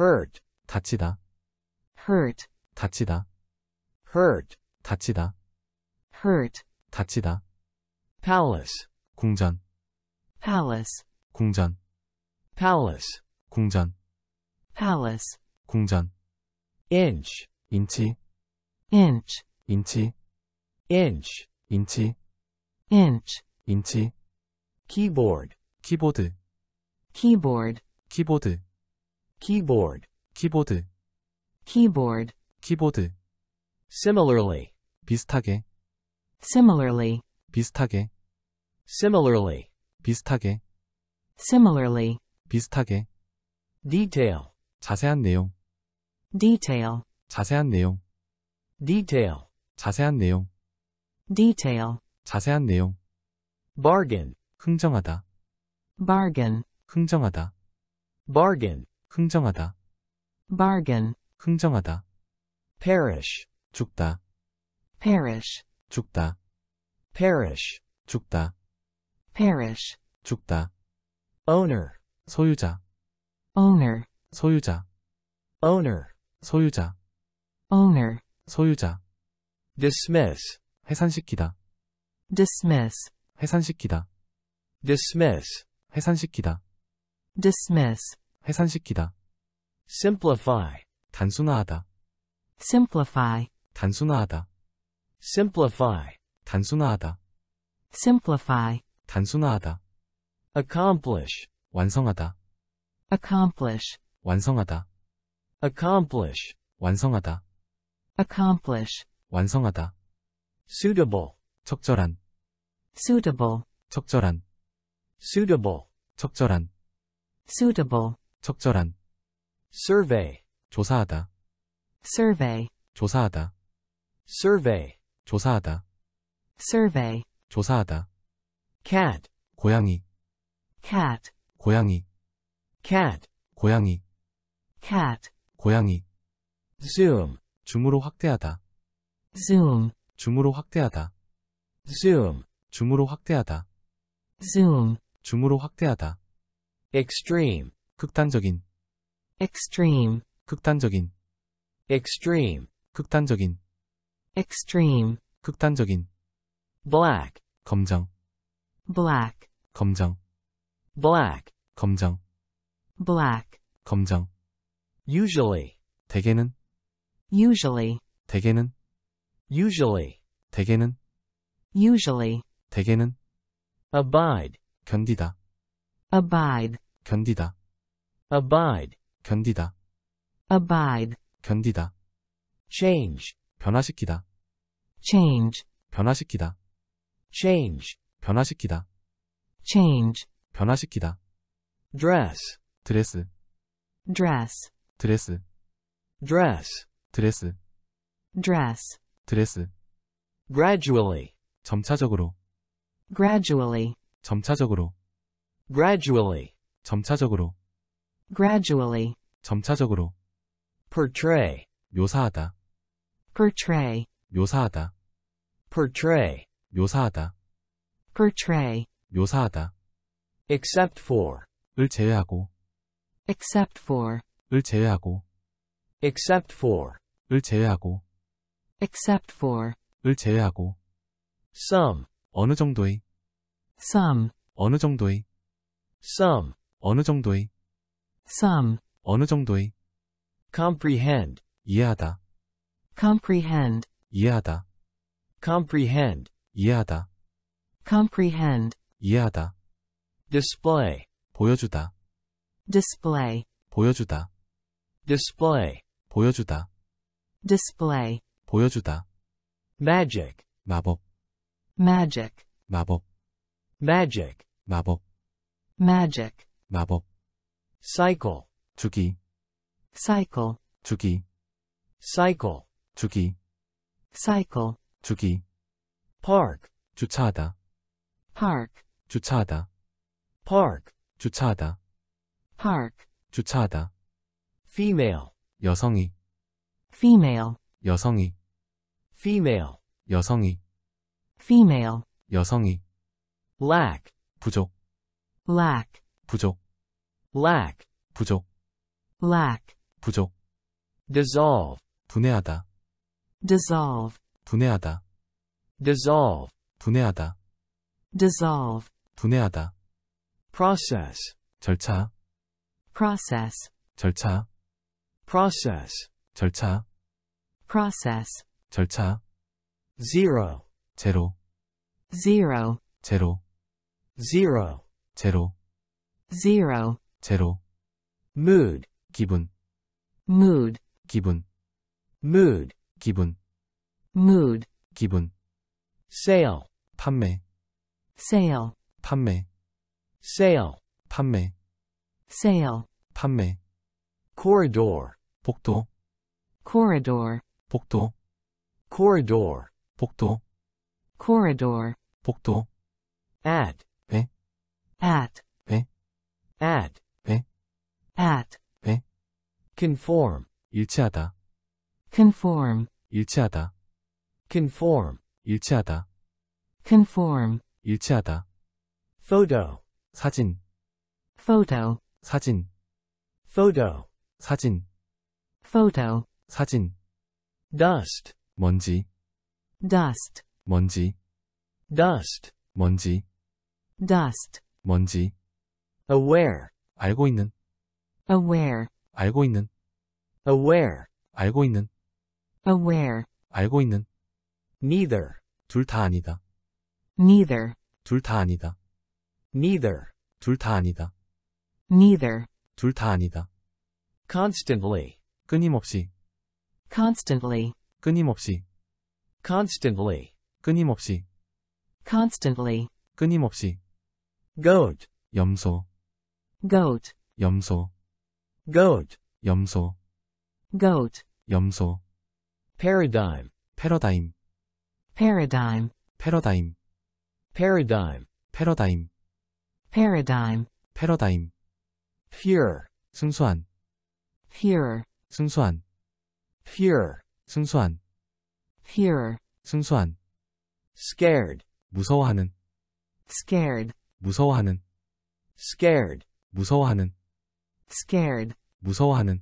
hurt 다치다 hurt 다치다 hurt 다치다 hurt 다치다 palace 궁전 palace 궁전 palace 궁전 palace 궁전 inch 인치 inch 인치 inch 인치 inch 인치 keyboard 키보드 keyboard 키보드 keyboard 키보드 keyboard 키보드 similarly 비슷하게 similarly 비슷하게 similarly 비슷하게 similarly 비슷하게 detail 자세한 내용 detail 자세한 내용 detail 자세한 내용 detail 자세한 내용 bargain 흥정하다 bargain 흥정하다 bargain 흥정하다. bargain. 흥정하다. perish. 죽다. perish. 죽다. perish. 죽다. perish. 죽다. owner. 소유자. owner. 소유자. owner. 소유자. owner. 소유자. dismiss. 해산시키다. dismiss. 해산시키다. dismiss. 해산시키다. dismiss. 해산시키다. simplify 단순화하다. simplify 단순화하다. simplify 단순화하다. simplify 단순화하다. accomplish 완성하다. accomplish 완성하다. accomplish 완성하다. accomplish 완성하다. suitable 적절한 suitable 적절한 suitable 적절한 suitable 적절한 survey 조사하다 survey 조사하다 survey 조사하다 survey 조사하다 cat 고양이 cat 고양이 cat 고양이 cat 고양이 zoom 줌으로 확대하다 zoom 줌으로 확대하다 zoom 줌으로 확대하다 zoom 줌으로 확대하다 extreme 극단적인 extreme 극단적인 extreme 극단적인 extreme 극단적인 black 검정 black 검정 black 검정 black 검정 usually 대개는 usually 대개는 usually 대개는 usually 대개는 abide 견디다 abide 견디다 abide, 견디다, abide, 견디다, change, 변화시키다, change, 변화시키다, change, 변화시키다, change, 변화시키다, dress, 드레스, dress, 드레스, dress, 드레스, dress, 드레스, gradually, 점차적으로, gradually, 점차적으로, gradually, 점차적으로, gradually 점차적으로 portray 묘사하다 portray 묘사하다 portray 묘사하다 portray 묘사하다 except for 을 제외하고 except for 을 제외하고 except for 을 제외하고 except for 을 제외하고 some 어느 정도의 some 어느 정도의 some 어느 정도의 some 어느 정도의 comprehend 이해하다 comprehend 이해하다 comprehend 이해하다 comprehend 이해하다 display 보여주다 display 보여주다 display 보여주다 display 보여주다 magic 마법 magic 마법 magic 마법 magic 마법 cycle 주기 cycle 주기 cycle 주기 cycle 주기 park 주차하다 park 주차하다 park 주차하다 park 주차하다 female 여성이 female 여성이 female 여성이 female 여성이 lack 부족 lack 부족 lack 부족 lack 부족 dissolve 분해하다 dissolve 분해하다 dissolve 분해하다 dissolve 분해하다 process 절차 process 절차 process 절차 process 절차 zero 제로 zero 제로 zero 제로 zero 제로 mood 기분 mood 기분 mood 기분 mood 기분 sale 판매 sale 판매 sale 판매 sale 판매 corridor 복도 corridor 복도 corridor 복도 corridor 복도 at 배 at at at 에? conform 일치하다 conform 일치하다 conform 일치하다 conform 일치하다 photo 사진 photo 사진 photo 사진 photo 사진 dust 먼지 dust 먼지 dust 먼지 dust 먼지 aware 알고 있는 aware 알고 있는 aware 알고 있는 aware 알고 있는 neither 둘다 아니다 neither 둘다 아니다 neither 둘다 아니다 neither 둘다 아니다 constantly 끊임없이 constantly 끊임없이 constantly 끊임없이 constantly 끊임없이 goat 염소 goat 염소 goat 염소 goat 염소 paradigm 패러다임 paradigm 패러다임 paradigm 패러다임 paradigm 패러다임 pure 순수한 pure 순수한 pure 순수한 pure 순수한 scared 무서워하는 scared 무서워하는 scared 무서워하는 scared 무서워하는